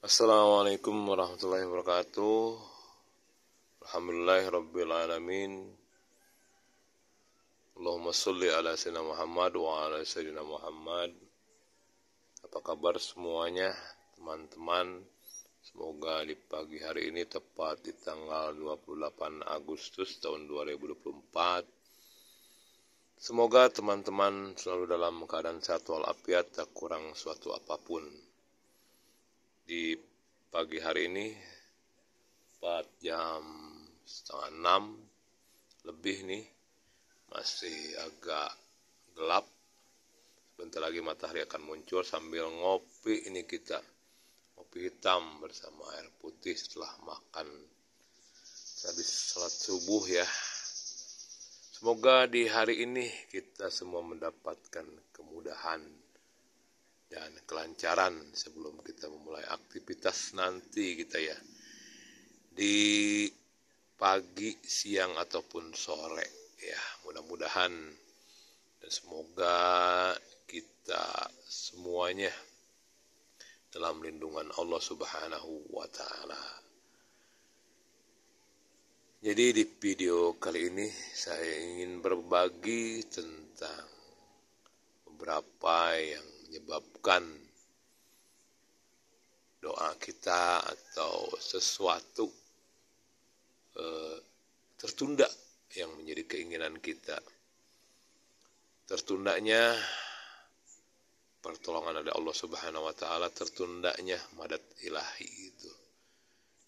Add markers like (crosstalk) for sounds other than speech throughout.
Assalamualaikum warahmatullahi wabarakatuh Alhamdulillah Rabbil Alamin Allahumma salli ala sayyidina Muhammad wa ala sayyidina Muhammad Apa kabar semuanya teman-teman Semoga di pagi hari ini tepat di tanggal 28 Agustus tahun 2024 Semoga teman-teman selalu dalam keadaan sehat walafiat tak kurang suatu apapun di pagi hari ini 4 jam setengah enam lebih nih masih agak gelap sebentar lagi matahari akan muncul sambil ngopi ini kita ngopi hitam bersama air putih setelah makan habis sholat subuh ya semoga di hari ini kita semua mendapatkan kemudahan dan kelancaran sebelum kita memulai aktivitas nanti kita ya di pagi, siang ataupun sore ya. Mudah-mudahan dan semoga kita semuanya dalam lindungan Allah Subhanahu wa taala. Jadi di video kali ini saya ingin berbagi tentang beberapa yang menyebabkan doa kita atau sesuatu e, tertunda yang menjadi keinginan kita. Tertundanya pertolongan dari Allah Subhanahu wa taala, tertundanya madat ilahi itu.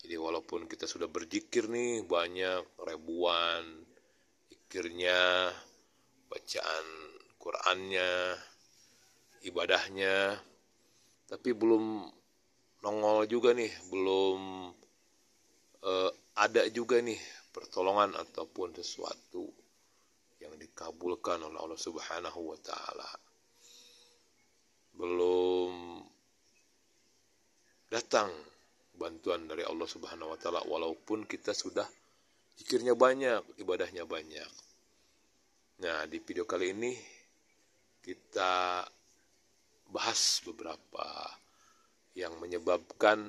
Jadi walaupun kita sudah berzikir nih banyak ribuan zikirnya, bacaan Qur'annya, ibadahnya tapi belum nongol juga nih belum uh, ada juga nih pertolongan ataupun sesuatu yang dikabulkan oleh Allah Subhanahu wa taala belum datang bantuan dari Allah Subhanahu wa taala walaupun kita sudah zikirnya banyak, ibadahnya banyak. Nah, di video kali ini kita bahas beberapa yang menyebabkan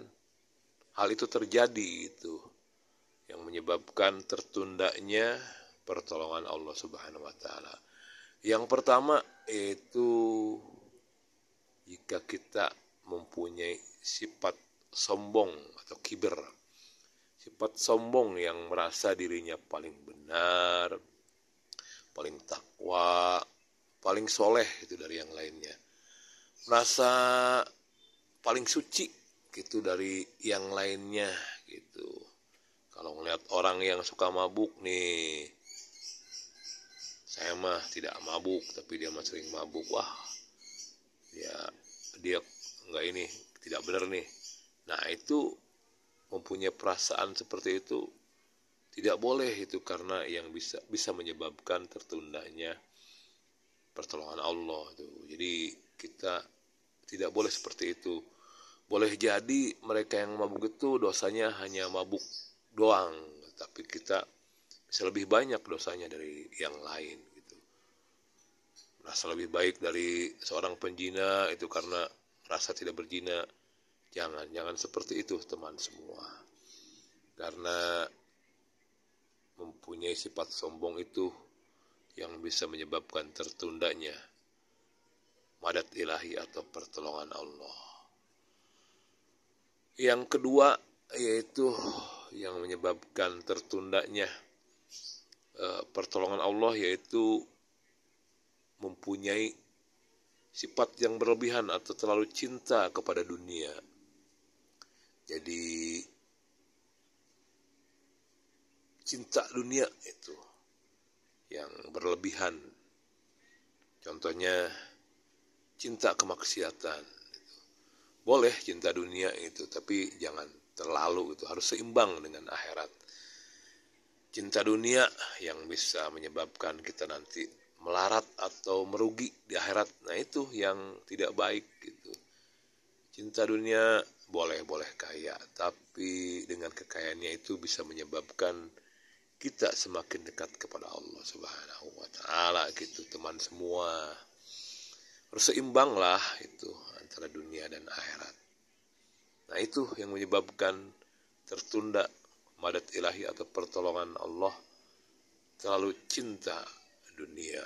hal itu terjadi itu yang menyebabkan tertundanya pertolongan Allah Subhanahu wa taala. Yang pertama itu jika kita mempunyai sifat sombong atau kiber. Sifat sombong yang merasa dirinya paling benar, paling takwa, paling soleh itu dari yang lainnya merasa paling suci gitu dari yang lainnya gitu kalau ngeliat orang yang suka mabuk nih saya mah tidak mabuk tapi dia mah sering mabuk wah ya dia nggak ini tidak benar nih nah itu mempunyai perasaan seperti itu tidak boleh itu karena yang bisa bisa menyebabkan tertundanya pertolongan Allah tuh jadi kita tidak boleh seperti itu boleh jadi mereka yang mabuk itu dosanya hanya mabuk doang tapi kita bisa lebih banyak dosanya dari yang lain gitu rasa lebih baik dari seorang penjina itu karena rasa tidak berjina jangan jangan seperti itu teman semua karena mempunyai sifat sombong itu yang bisa menyebabkan tertundanya madat ilahi atau pertolongan Allah. Yang kedua yaitu yang menyebabkan tertundanya e, eh, pertolongan Allah yaitu mempunyai sifat yang berlebihan atau terlalu cinta kepada dunia. Jadi cinta dunia itu yang berlebihan. Contohnya cinta kemaksiatan. Boleh cinta dunia itu, tapi jangan terlalu itu harus seimbang dengan akhirat. Cinta dunia yang bisa menyebabkan kita nanti melarat atau merugi di akhirat. Nah, itu yang tidak baik gitu. Cinta dunia boleh-boleh kaya, tapi dengan kekayaannya itu bisa menyebabkan kita semakin dekat kepada Allah Subhanahu wa taala gitu teman semua berseimbanglah itu antara dunia dan akhirat. Nah itu yang menyebabkan tertunda madat ilahi atau pertolongan Allah terlalu cinta dunia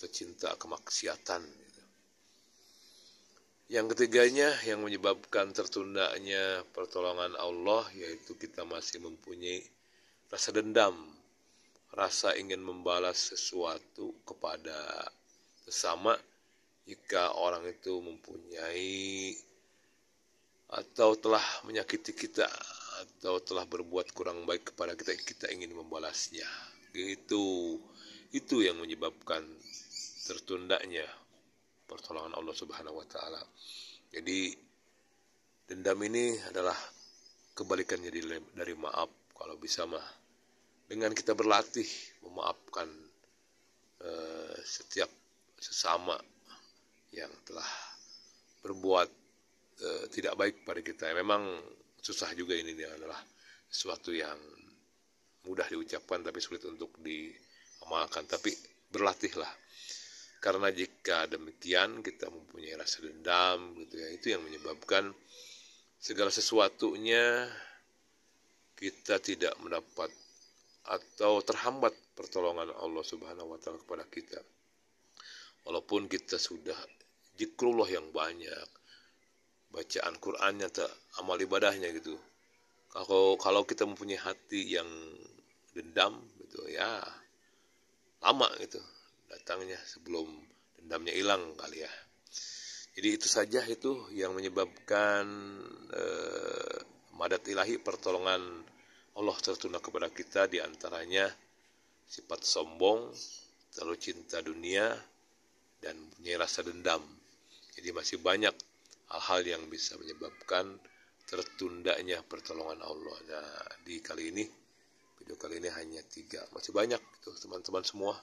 atau cinta kemaksiatan. Yang ketiganya yang menyebabkan tertundanya pertolongan Allah yaitu kita masih mempunyai rasa dendam, rasa ingin membalas sesuatu kepada sama jika orang itu mempunyai atau telah menyakiti kita atau telah berbuat kurang baik kepada kita kita ingin membalasnya gitu itu yang menyebabkan tertundanya pertolongan Allah Subhanahu wa taala. Jadi dendam ini adalah kebalikannya dari maaf kalau bisa mah dengan kita berlatih memaafkan eh, setiap sesama yang telah berbuat e, tidak baik pada kita. Memang susah juga ini adalah sesuatu yang mudah diucapkan tapi sulit untuk diamalkan. Tapi berlatihlah. Karena jika demikian kita mempunyai rasa dendam gitu ya, itu yang menyebabkan segala sesuatunya kita tidak mendapat atau terhambat pertolongan Allah Subhanahu wa taala kepada kita walaupun kita sudah zikrullah yang banyak bacaan Qurannya tak amal ibadahnya gitu kalau kalau kita mempunyai hati yang dendam gitu ya lama gitu datangnya sebelum dendamnya hilang kali ya jadi itu saja itu yang menyebabkan eh, madat ilahi pertolongan Allah tertunda kepada kita diantaranya sifat sombong terlalu cinta dunia dan punya rasa dendam. Jadi masih banyak hal-hal yang bisa menyebabkan tertundanya pertolongan Allah. Nah, di kali ini video kali ini hanya tiga, masih banyak itu teman-teman semua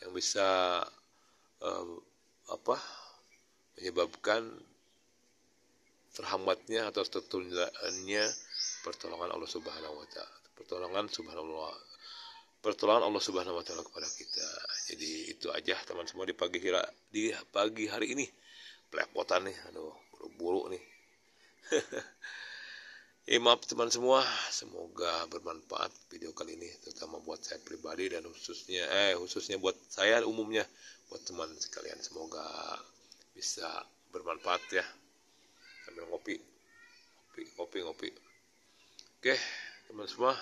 yang bisa eh, apa menyebabkan terhambatnya atau tertundanya pertolongan Allah Subhanahu wa taala. Pertolongan Subhanallah pertolongan Allah Subhanahu wa taala kepada kita. Jadi itu aja teman semua di pagi hira, di pagi hari ini plepotan nih aduh buru-buru nih (laughs) ya maaf teman semua semoga bermanfaat video kali ini terutama buat saya pribadi dan khususnya eh khususnya buat saya umumnya buat teman sekalian semoga bisa bermanfaat ya sambil ngopi ngopi ngopi ngopi oke teman semua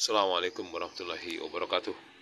Assalamualaikum warahmatullahi wabarakatuh